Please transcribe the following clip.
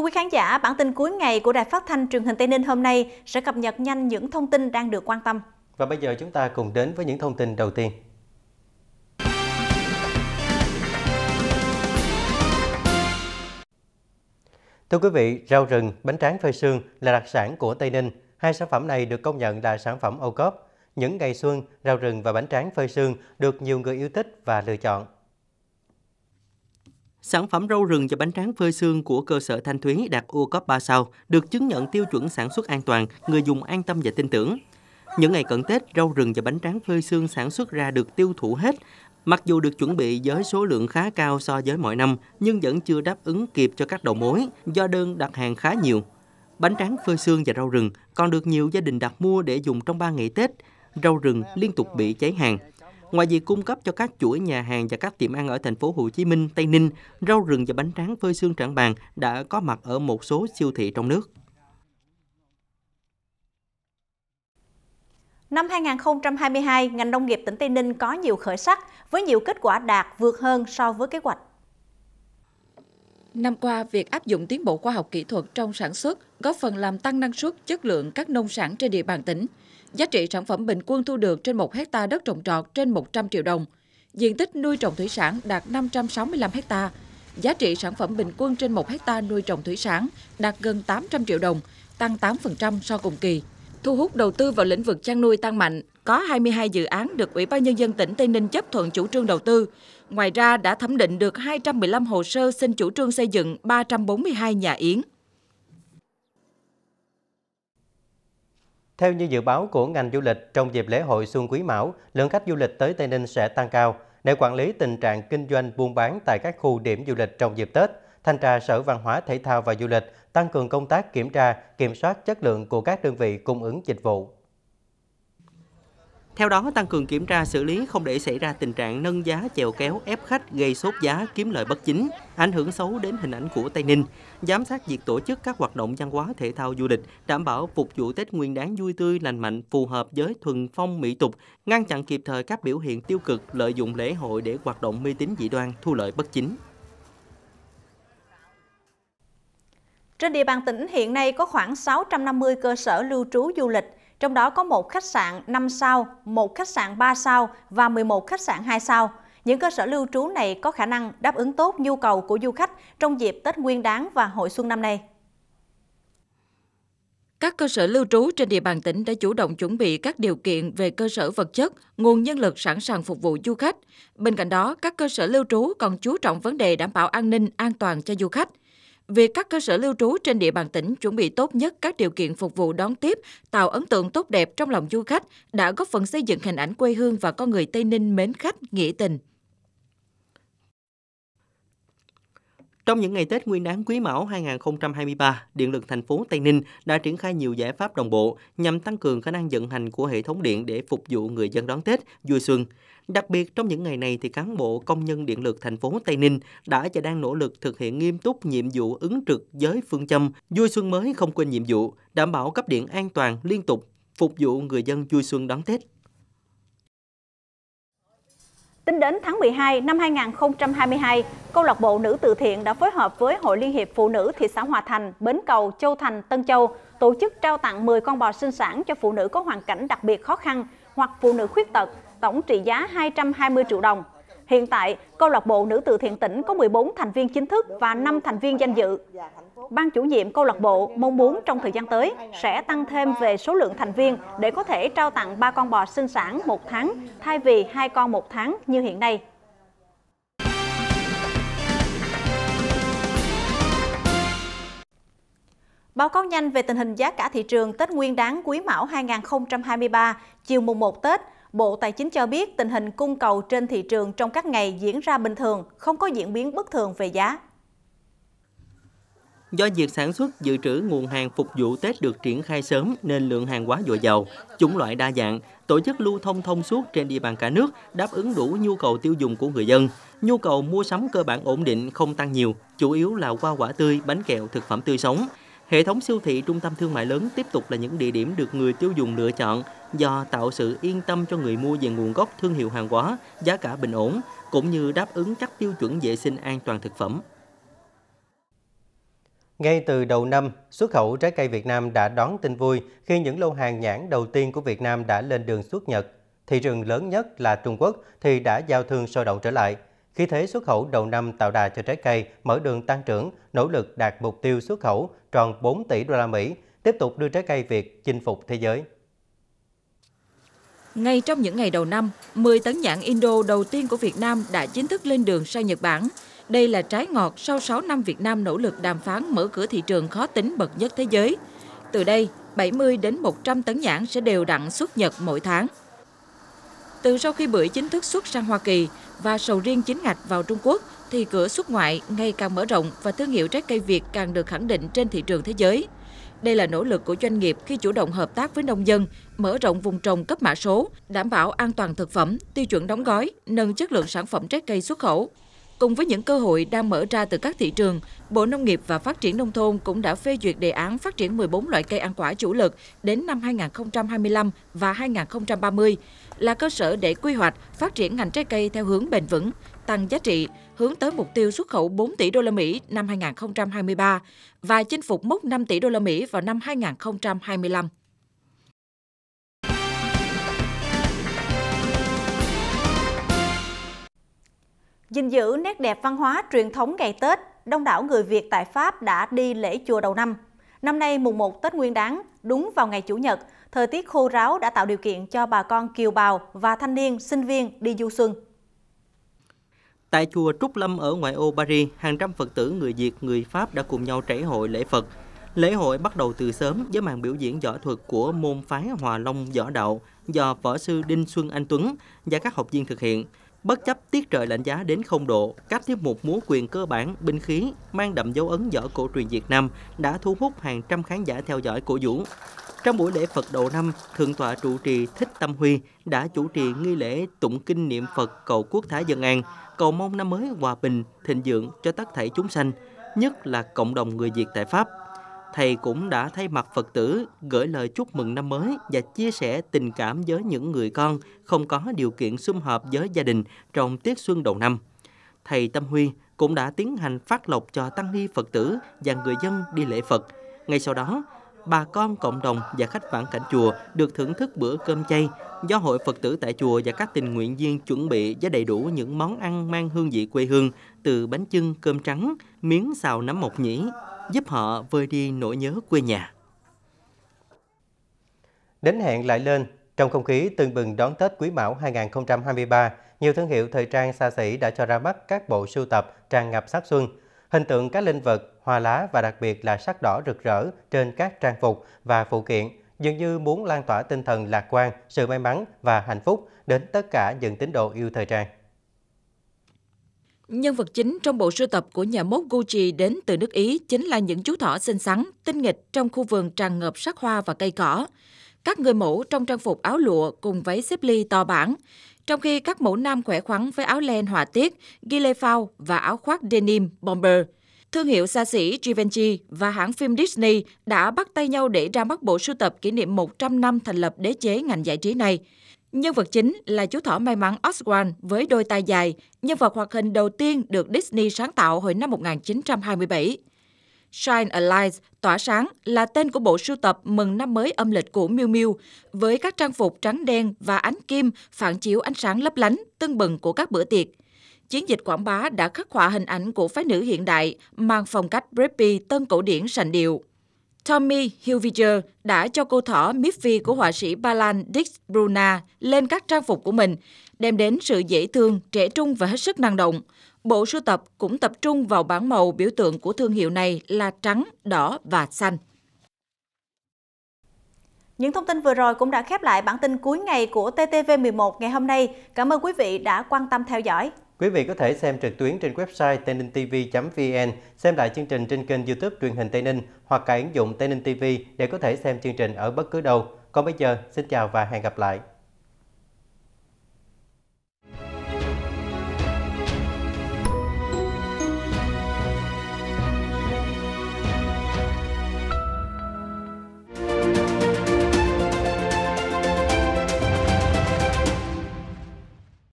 Thưa quý khán giả, bản tin cuối ngày của Đài Phát thanh truyền hình Tây Ninh hôm nay sẽ cập nhật nhanh những thông tin đang được quan tâm. Và bây giờ chúng ta cùng đến với những thông tin đầu tiên. Thưa quý vị, rau rừng, bánh tráng phơi sương là đặc sản của Tây Ninh. Hai sản phẩm này được công nhận là sản phẩm ô cốp. Những ngày xuân, rau rừng và bánh tráng phơi sương được nhiều người yêu thích và lựa chọn. Sản phẩm rau rừng và bánh tráng phơi xương của cơ sở Thanh Thúy đạt ô cốp 3 sao, được chứng nhận tiêu chuẩn sản xuất an toàn, người dùng an tâm và tin tưởng. Những ngày cận Tết, rau rừng và bánh tráng phơi xương sản xuất ra được tiêu thụ hết. Mặc dù được chuẩn bị với số lượng khá cao so với mọi năm, nhưng vẫn chưa đáp ứng kịp cho các đầu mối, do đơn đặt hàng khá nhiều. Bánh tráng phơi xương và rau rừng còn được nhiều gia đình đặt mua để dùng trong 3 ngày Tết. Rau rừng liên tục bị cháy hàng. Ngoài việc cung cấp cho các chuỗi nhà hàng và các tiệm ăn ở thành phố Hồ Chí Minh, Tây Ninh, rau rừng và bánh tráng phơi xương trảng bàn đã có mặt ở một số siêu thị trong nước. Năm 2022, ngành nông nghiệp tỉnh Tây Ninh có nhiều khởi sắc với nhiều kết quả đạt vượt hơn so với kế hoạch. Năm qua, việc áp dụng tiến bộ khoa học kỹ thuật trong sản xuất góp phần làm tăng năng suất, chất lượng các nông sản trên địa bàn tỉnh. Giá trị sản phẩm bình quân thu được trên 1 hecta đất trồng trọt trên 100 triệu đồng. Diện tích nuôi trồng thủy sản đạt 565 hecta. Giá trị sản phẩm bình quân trên 1 hecta nuôi trồng thủy sản đạt gần 800 triệu đồng, tăng 8% so cùng kỳ. Thu hút đầu tư vào lĩnh vực chăn nuôi tăng mạnh, có 22 dự án được Ủy ban Nhân dân tỉnh Tây Ninh chấp thuận chủ trương đầu tư. Ngoài ra đã thẩm định được 215 hồ sơ xin chủ trương xây dựng 342 nhà yến. Theo như dự báo của ngành du lịch, trong dịp lễ hội Xuân Quý Mão, lượng khách du lịch tới Tây Ninh sẽ tăng cao. Để quản lý tình trạng kinh doanh buôn bán tại các khu điểm du lịch trong dịp Tết, Thanh tra Sở Văn hóa Thể thao và Du lịch tăng cường công tác kiểm tra, kiểm soát chất lượng của các đơn vị cung ứng dịch vụ. Theo đó, tăng cường kiểm tra xử lý không để xảy ra tình trạng nâng giá chèo kéo ép khách gây sốt giá kiếm lợi bất chính, ảnh hưởng xấu đến hình ảnh của Tây Ninh, giám sát việc tổ chức các hoạt động văn hóa thể thao du lịch, đảm bảo phục vụ Tết Nguyên đáng vui tươi lành mạnh, phù hợp với thuần phong mỹ tục, ngăn chặn kịp thời các biểu hiện tiêu cực lợi dụng lễ hội để hoạt động mê tín dị đoan thu lợi bất chính. Trên địa bàn tỉnh hiện nay có khoảng 650 cơ sở lưu trú du lịch, trong đó có một khách sạn 5 sao, một khách sạn 3 sao và 11 khách sạn 2 sao. Những cơ sở lưu trú này có khả năng đáp ứng tốt nhu cầu của du khách trong dịp Tết Nguyên đán và hội xuân năm nay. Các cơ sở lưu trú trên địa bàn tỉnh đã chủ động chuẩn bị các điều kiện về cơ sở vật chất, nguồn nhân lực sẵn sàng phục vụ du khách. Bên cạnh đó, các cơ sở lưu trú còn chú trọng vấn đề đảm bảo an ninh, an toàn cho du khách việc các cơ sở lưu trú trên địa bàn tỉnh chuẩn bị tốt nhất các điều kiện phục vụ đón tiếp, tạo ấn tượng tốt đẹp trong lòng du khách đã góp phần xây dựng hình ảnh quê hương và con người Tây Ninh mến khách, nghĩa tình. Trong những ngày Tết Nguyên đán Quý Mão 2023, Điện lực thành phố Tây Ninh đã triển khai nhiều giải pháp đồng bộ nhằm tăng cường khả năng vận hành của hệ thống điện để phục vụ người dân đón Tết vui xuân. Đặc biệt trong những ngày này thì cán bộ công nhân điện lực thành phố Tây Ninh đã và đang nỗ lực thực hiện nghiêm túc nhiệm vụ ứng trực với phương châm vui xuân mới không quên nhiệm vụ, đảm bảo cấp điện an toàn liên tục phục vụ người dân vui xuân đón Tết. Tính đến tháng 12 năm 2022, câu lạc bộ nữ từ thiện đã phối hợp với Hội Liên hiệp Phụ nữ thị xã Hòa Thành, Bến Cầu, Châu Thành, Tân Châu tổ chức trao tặng 10 con bò sinh sản cho phụ nữ có hoàn cảnh đặc biệt khó khăn hoặc phụ nữ khuyết tật, tổng trị giá 220 triệu đồng. Hiện tại, câu lạc bộ nữ từ thiện tỉnh có 14 thành viên chính thức và 5 thành viên danh dự. Ban chủ nhiệm câu lạc bộ mong muốn trong thời gian tới sẽ tăng thêm về số lượng thành viên để có thể trao tặng 3 con bò sinh sản một tháng thay vì hai con một tháng như hiện nay. Báo cáo nhanh về tình hình giá cả thị trường Tết Nguyên đán Quý Mão 2023 chiều mùng 1 Tết Bộ Tài chính cho biết tình hình cung cầu trên thị trường trong các ngày diễn ra bình thường, không có diễn biến bất thường về giá. Do việc sản xuất dự trữ nguồn hàng phục vụ Tết được triển khai sớm nên lượng hàng hóa dồi dào, chủng loại đa dạng, tổ chức lưu thông thông suốt trên địa bàn cả nước đáp ứng đủ nhu cầu tiêu dùng của người dân. Nhu cầu mua sắm cơ bản ổn định không tăng nhiều, chủ yếu là hoa quả tươi, bánh kẹo, thực phẩm tươi sống. Hệ thống siêu thị, trung tâm thương mại lớn tiếp tục là những địa điểm được người tiêu dùng lựa chọn do tạo sự yên tâm cho người mua về nguồn gốc thương hiệu hàng hóa, giá cả bình ổn, cũng như đáp ứng các tiêu chuẩn vệ sinh an toàn thực phẩm. Ngay từ đầu năm, xuất khẩu trái cây Việt Nam đã đón tin vui khi những lô hàng nhãn đầu tiên của Việt Nam đã lên đường xuất Nhật. Thị trường lớn nhất là Trung Quốc thì đã giao thương sôi động trở lại. Khi thế xuất khẩu đầu năm tạo đà cho trái cây, mở đường tăng trưởng, nỗ lực đạt mục tiêu xuất khẩu tròn 4 tỷ đô la Mỹ, tiếp tục đưa trái cây Việt chinh phục thế giới. Ngay trong những ngày đầu năm, 10 tấn nhãn Indo đầu tiên của Việt Nam đã chính thức lên đường sang Nhật Bản. Đây là trái ngọt sau 6 năm Việt Nam nỗ lực đàm phán mở cửa thị trường khó tính bậc nhất thế giới. Từ đây, 70 đến 100 tấn nhãn sẽ đều đặn xuất Nhật mỗi tháng. Từ sau khi bưởi chính thức xuất sang Hoa Kỳ và sầu riêng chính ngạch vào Trung Quốc, thì cửa xuất ngoại ngày càng mở rộng và thương hiệu trái cây Việt càng được khẳng định trên thị trường thế giới. Đây là nỗ lực của doanh nghiệp khi chủ động hợp tác với nông dân, mở rộng vùng trồng cấp mã số, đảm bảo an toàn thực phẩm, tiêu chuẩn đóng gói, nâng chất lượng sản phẩm trái cây xuất khẩu. Cùng với những cơ hội đang mở ra từ các thị trường, Bộ Nông nghiệp và Phát triển Nông thôn cũng đã phê duyệt đề án phát triển 14 loại cây ăn quả chủ lực đến năm 2025 và 2030, là cơ sở để quy hoạch phát triển ngành trái cây theo hướng bền vững, tăng giá trị, hướng tới mục tiêu xuất khẩu 4 tỷ đô la Mỹ năm 2023 và chinh phục mốc 5 tỷ đô la Mỹ vào năm 2025. Gìn giữ nét đẹp văn hóa truyền thống ngày Tết, đông đảo người Việt tại Pháp đã đi lễ chùa đầu năm. Năm nay mùng 1 Tết Nguyên đán, đúng vào ngày Chủ nhật, thời tiết khô ráo đã tạo điều kiện cho bà con kiều bào và thanh niên, sinh viên đi du xuân. Tại chùa Trúc Lâm ở ngoại ô Paris, hàng trăm Phật tử người Việt, người Pháp đã cùng nhau trải hội lễ Phật. Lễ hội bắt đầu từ sớm với màn biểu diễn võ thuật của môn phái Hòa Long Võ Đạo do võ sư Đinh Xuân Anh Tuấn và các học viên thực hiện. Bất chấp tiết trời lạnh giá đến không độ, cách tiết mục múa quyền cơ bản, binh khí mang đậm dấu ấn võ cổ truyền Việt Nam đã thu hút hàng trăm khán giả theo dõi cổ vũ. Trong buổi lễ Phật đầu năm, Thượng tọa trụ trì Thích Tâm Huy đã chủ trì nghi lễ tụng kinh niệm Phật cầu quốc thái dân an, cầu mong năm mới hòa bình, thịnh vượng cho tất thảy chúng sanh, nhất là cộng đồng người Việt tại Pháp thầy cũng đã thay mặt Phật tử gửi lời chúc mừng năm mới và chia sẻ tình cảm với những người con không có điều kiện sum họp với gia đình trong tiết xuân đầu năm. Thầy Tâm Huy cũng đã tiến hành phát lộc cho tăng ni Phật tử và người dân đi lễ Phật. Ngay sau đó, bà con cộng đồng và khách vãn cảnh chùa được thưởng thức bữa cơm chay do hội Phật tử tại chùa và các tình nguyện viên chuẩn bị với đầy đủ những món ăn mang hương vị quê hương từ bánh chưng, cơm trắng, miếng xào nấm mộc nhĩ, giúp họ vơi đi nỗi nhớ quê nhà. Đến hẹn lại lên, trong không khí tưng bừng đón Tết Quý Mão 2023, nhiều thương hiệu thời trang xa xỉ đã cho ra mắt các bộ sưu tập tràn ngập sắc xuân. Hình tượng các linh vật, hoa lá và đặc biệt là sắc đỏ rực rỡ trên các trang phục và phụ kiện dường như muốn lan tỏa tinh thần lạc quan, sự may mắn và hạnh phúc đến tất cả những tín đồ yêu thời trang. Nhân vật chính trong bộ sưu tập của nhà mốt Gucci đến từ nước Ý chính là những chú thỏ xinh xắn, tinh nghịch trong khu vườn tràn ngập sắc hoa và cây cỏ. Các người mẫu trong trang phục áo lụa cùng váy xếp ly to bản, trong khi các mẫu nam khỏe khoắn với áo len họa tiết, gile phao và áo khoác denim bomber. Thương hiệu xa xỉ Givenchy và hãng phim Disney đã bắt tay nhau để ra mắt bộ sưu tập kỷ niệm 100 năm thành lập đế chế ngành giải trí này. Nhân vật chính là chú thỏ may mắn Oswald với đôi tai dài, nhân vật hoạt hình đầu tiên được Disney sáng tạo hồi năm 1927. Shine a Light, tỏa sáng là tên của bộ sưu tập mừng năm mới âm lịch của Miu Miu, với các trang phục trắng đen và ánh kim phản chiếu ánh sáng lấp lánh, tưng bừng của các bữa tiệc. Chiến dịch quảng bá đã khắc họa hình ảnh của phái nữ hiện đại, mang phong cách preppy tân cổ điển sành điệu. Tommy Hilfiger đã cho cô thỏ Miffy của họa sĩ Ba Lan Dix Bruna lên các trang phục của mình, đem đến sự dễ thương, trẻ trung và hết sức năng động. Bộ sưu tập cũng tập trung vào bảng màu biểu tượng của thương hiệu này là trắng, đỏ và xanh. Những thông tin vừa rồi cũng đã khép lại bản tin cuối ngày của TTV11 ngày hôm nay. Cảm ơn quý vị đã quan tâm theo dõi. Quý vị có thể xem trực tuyến trên website tây ninh tv.vn, xem lại chương trình trên kênh youtube truyền hình Tây Ninh hoặc cả ứng dụng Tây Ninh TV để có thể xem chương trình ở bất cứ đâu. Còn bây giờ, xin chào và hẹn gặp lại.